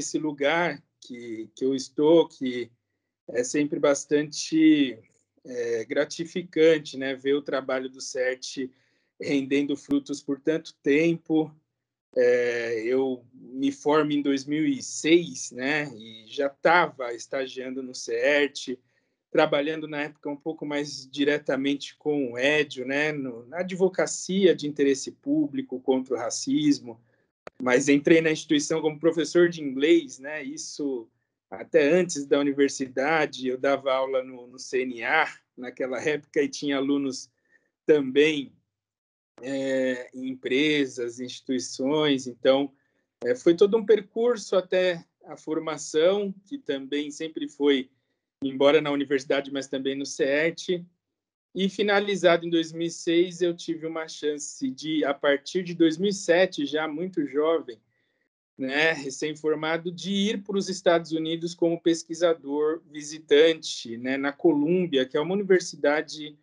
esse lugar que, que eu estou, que é sempre bastante é, gratificante, né? Ver o trabalho do CERT rendendo frutos por tanto tempo. É, eu me formo em 2006, né? E já estava estagiando no CERT, trabalhando na época um pouco mais diretamente com o Edio, né? No, na advocacia de interesse público contra o racismo mas entrei na instituição como professor de inglês, né? Isso até antes da universidade, eu dava aula no, no CNA naquela época e tinha alunos também é, em empresas, instituições. Então, é, foi todo um percurso até a formação, que também sempre foi, embora na universidade, mas também no CET. E finalizado em 2006, eu tive uma chance de, a partir de 2007, já muito jovem, né, recém-formado, de ir para os Estados Unidos como pesquisador visitante né, na Colômbia, que é uma universidade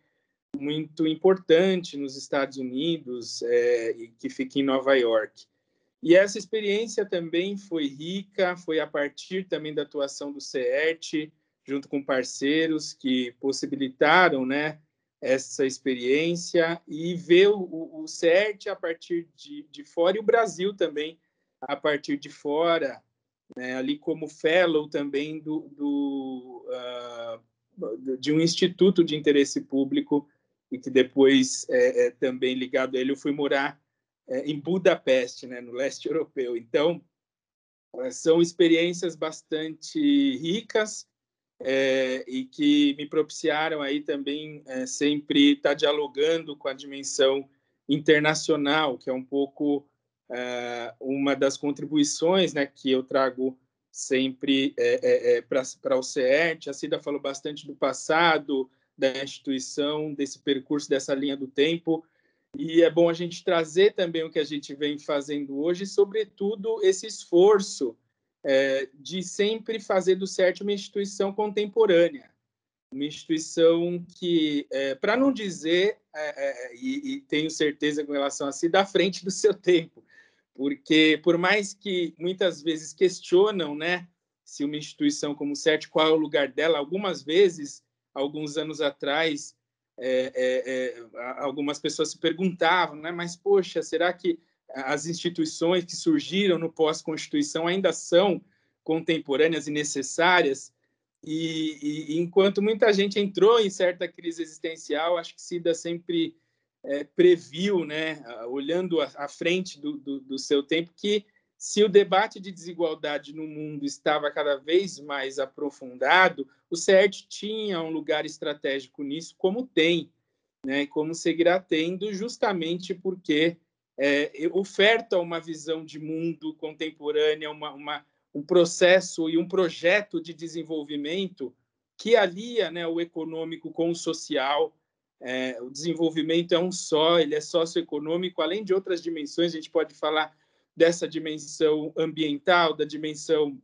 muito importante nos Estados Unidos é, e que fica em Nova York. E essa experiência também foi rica, foi a partir também da atuação do CERT, junto com parceiros que possibilitaram né, essa experiência e ver o, o CERT a partir de, de fora e o Brasil também a partir de fora, né, ali como fellow também do, do uh, de um instituto de interesse público e que depois é, é, também ligado a ele eu fui morar é, em Budapeste, né, no leste europeu. Então eh, são experiências bastante ricas é, e que me propiciaram aí também é, sempre estar tá dialogando com a dimensão internacional, que é um pouco é, uma das contribuições né, que eu trago sempre é, é, para o CET. A Cida falou bastante do passado, da instituição, desse percurso, dessa linha do tempo, e é bom a gente trazer também o que a gente vem fazendo hoje, sobretudo esse esforço é, de sempre fazer do CERT uma instituição contemporânea, uma instituição que, é, para não dizer, é, é, é, e, e, tenho certeza com relação a si, da frente do seu tempo, porque por mais que muitas vezes questionam, né, se uma instituição como o CERT, qual é o lugar dela, algumas vezes, alguns anos atrás, é, algumas pessoas se perguntavam, né, mas poxa, será que as instituições que surgiram no pós-constituição ainda são contemporâneas e necessárias. E, e, enquanto muita gente entrou em certa crise existencial, acho que Cida sempre é, previu, né, olhando à frente do, do, do seu tempo, que se o debate de desigualdade no mundo estava cada vez mais aprofundado, o CERT tinha um lugar estratégico nisso, como tem, né, como seguirá tendo, justamente porque é, oferta é uma visão de mundo contemporânea, uma, uma, um processo e um projeto de desenvolvimento que alia né, o econômico com o social. É, o desenvolvimento é um só, ele é socioeconômico, além de outras dimensões, a gente pode falar dessa dimensão ambiental, da dimensão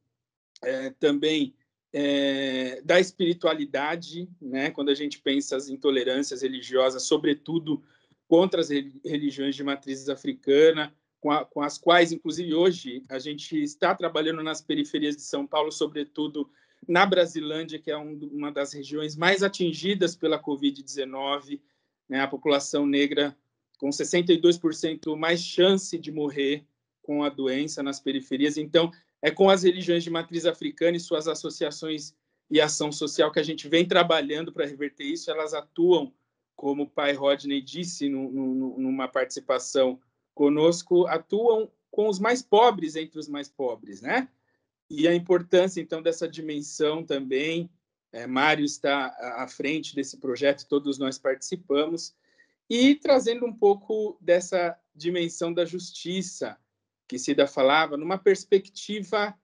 é, também é, da espiritualidade, né? quando a gente pensa as intolerâncias religiosas, sobretudo contra as religiões de matriz africana, com, a, com, as quais, inclusive, hoje a gente está trabalhando nas periferias de São Paulo, sobretudo na Brasilândia, que é um, uma das regiões mais atingidas pela Covid-19. Né? A população negra com 62% mais chance de morrer com a doença nas periferias. Então, é com as religiões de matriz africana e suas associações e ação social que a gente vem trabalhando para reverter isso. Elas atuam como o pai Rodney disse no, no, numa participação conosco, atuam com os mais pobres entre os mais pobres, né? E a importância, então, dessa dimensão também. É, Mário está à frente desse projeto, todos nós participamos. E trazendo um pouco dessa dimensão da justiça, que Cida falava, numa perspectiva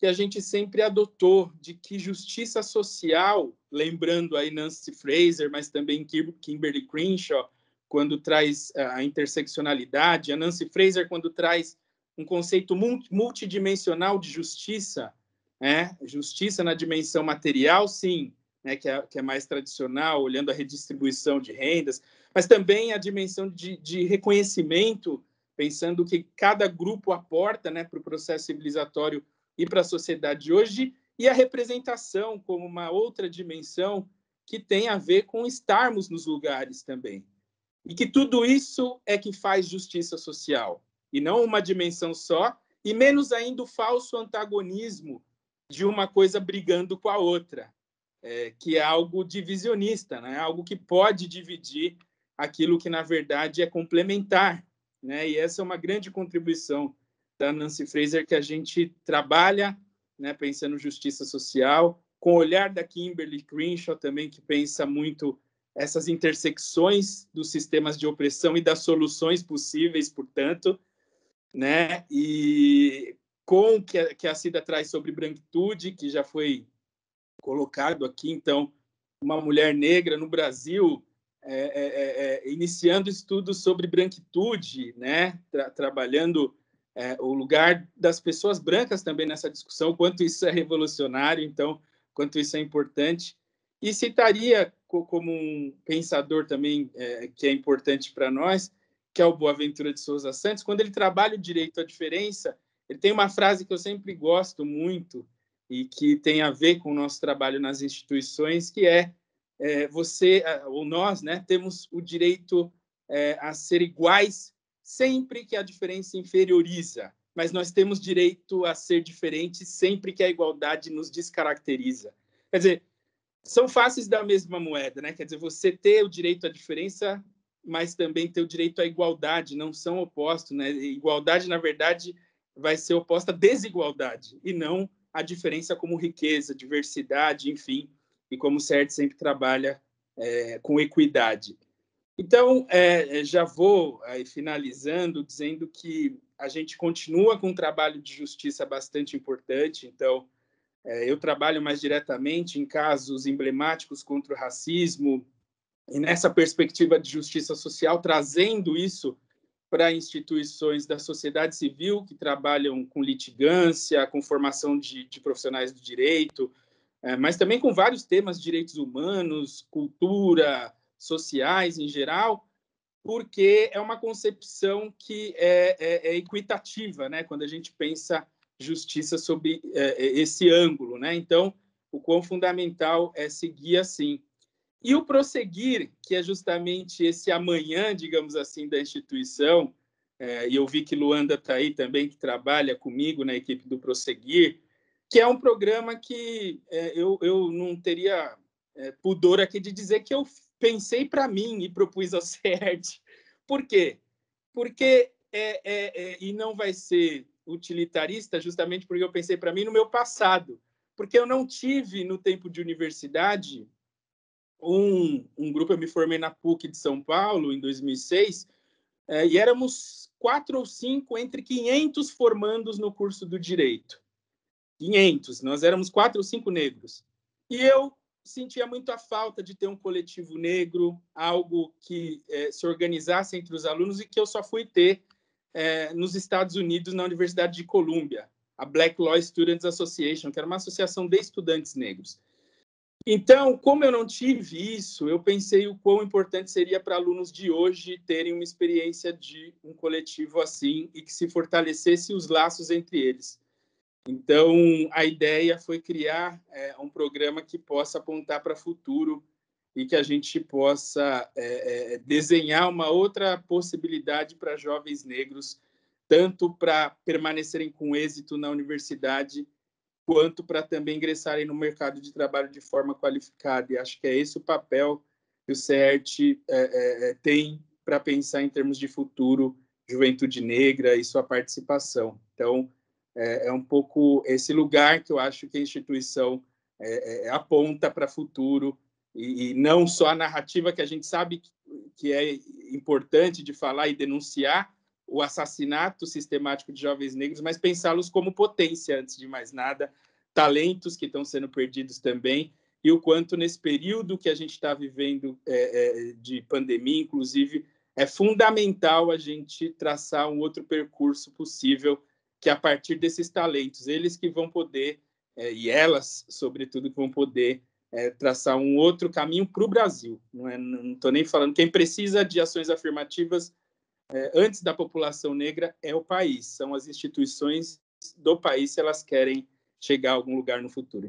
que a gente sempre adotou de que justiça social, lembrando aí Nancy Fraser, mas também Kimberly Crenshaw, quando traz eh, a interseccionalidade, a Nancy Fraser quando traz um conceito multidimensional de justiça, né? justiça na dimensão material, sim, né? que, é, que, é, mais tradicional, olhando a redistribuição de rendas, mas também a dimensão de, de reconhecimento, pensando que cada grupo aporta né, para o processo civilizatório e para a sociedade de hoje, e a representação como uma outra dimensão que tem a ver com estarmos nos lugares também. E que tudo isso é que faz justiça social, e não uma dimensão só, e menos ainda o falso antagonismo de uma coisa brigando com a outra, é, que é algo divisionista, né? algo que pode dividir aquilo que, na verdade, é complementar. Né? E essa é uma grande contribuição da tá, Nancy Fraser que a gente trabalha, né, pensando justiça social, com o olhar da Kimberly Crenshaw também, que pensa muito essas intersecções dos sistemas de opressão e das soluções possíveis, portanto, né? E com que a, que a Cida traz sobre branquitude, que já foi colocado aqui, então, uma mulher negra no Brasil é, é, é, é iniciando estudos sobre branquitude, né? Tra trabalhando é, o lugar das pessoas brancas também nessa discussão, quanto isso é revolucionário, então, quanto isso é importante. E citaria co como um pensador também é, que é importante para nós, que é o Boaventura de Souza Santos, quando ele trabalha o direito à diferença, ele tem uma frase que eu sempre gosto muito e que tem a ver com o nosso trabalho nas instituições, que é, é você ou nós, né, temos o direito é, a ser iguais sempre que a diferença inferioriza, mas nós temos direito a ser diferentes sempre que a igualdade nos descaracteriza. Quer dizer, são faces da mesma moeda, né? Quer dizer, você ter o direito à diferença, mas também ter o direito à igualdade, não são opostos, né? Igualdade, na verdade, vai ser oposta à desigualdade e não à diferença como riqueza, diversidade, enfim, e como o sempre trabalha é, com equidade. Então, é, é, já vou aí, finalizando dizendo que a gente continua com um trabalho de justiça bastante importante. Então, é, eu trabalho mais diretamente em casos emblemáticos contra o racismo e nessa perspectiva de justiça social, trazendo isso para instituições da sociedade civil que trabalham com litigância, com formação de, de profissionais do direito, é, mas também com vários temas, direitos humanos, cultura, sociais em geral, porque é uma concepção que é, é, é equitativa, né? Quando a gente pensa justiça sob é, é, esse ângulo, né? Então, o quão fundamental é seguir assim. E o prosseguir, que é justamente esse amanhã, digamos assim, da instituição, é, e eu vi que Luanda está aí também, que trabalha comigo na equipe do Prosseguir, que é um programa que é, eu, eu não teria é, pudor aqui de dizer que eu pensei para mim e propus ao CERT. Por quê? Porque, é, é, é, e não vai ser utilitarista, justamente porque eu pensei para mim no meu passado. Porque eu não tive, no tempo de universidade, um, um grupo. Eu me formei na PUC de São Paulo, em 2006, é, e éramos quatro ou cinco entre 500 formandos no curso do direito. 500, nós éramos quatro ou cinco negros. E eu sentia muito a falta de ter um coletivo negro, algo que é, se organizasse entre os alunos e que eu só fui ter é, nos Estados Unidos, na Universidade de Colômbia, a Black Law Students Association, que era uma associação de estudantes negros. Então, como eu não tive isso, eu pensei o quão importante seria para alunos de hoje terem uma experiência de um coletivo assim e que se fortalecesse os laços entre eles. Então, a ideia foi criar é, um programa que possa apontar para o futuro e que a gente possa é, é, desenhar uma outra possibilidade para jovens negros, tanto para permanecerem com êxito na universidade, quanto para também ingressarem no mercado de trabalho de forma qualificada. E acho que é esse o papel que o CERT é, é, é tem para pensar em termos de futuro, juventude negra e sua participação. Então, é, é um pouco esse lugar que eu acho que a instituição é, é, é aponta para o futuro e, e, não só a narrativa que a gente sabe que, que é importante de falar e denunciar o assassinato sistemático de jovens negros, mas pensá-los como potência antes de mais nada, talentos que estão sendo perdidos também e o quanto nesse período que a gente está vivendo é, é de pandemia, inclusive, é fundamental a gente traçar um outro percurso possível que a partir desses talentos, eles que vão poder, é, e elas, sobretudo, que vão poder é, traçar um outro caminho para o Brasil. Não estou é, nem falando, quem precisa de ações afirmativas é, antes da população negra é o país, são as instituições do país se elas querem chegar a algum lugar no futuro.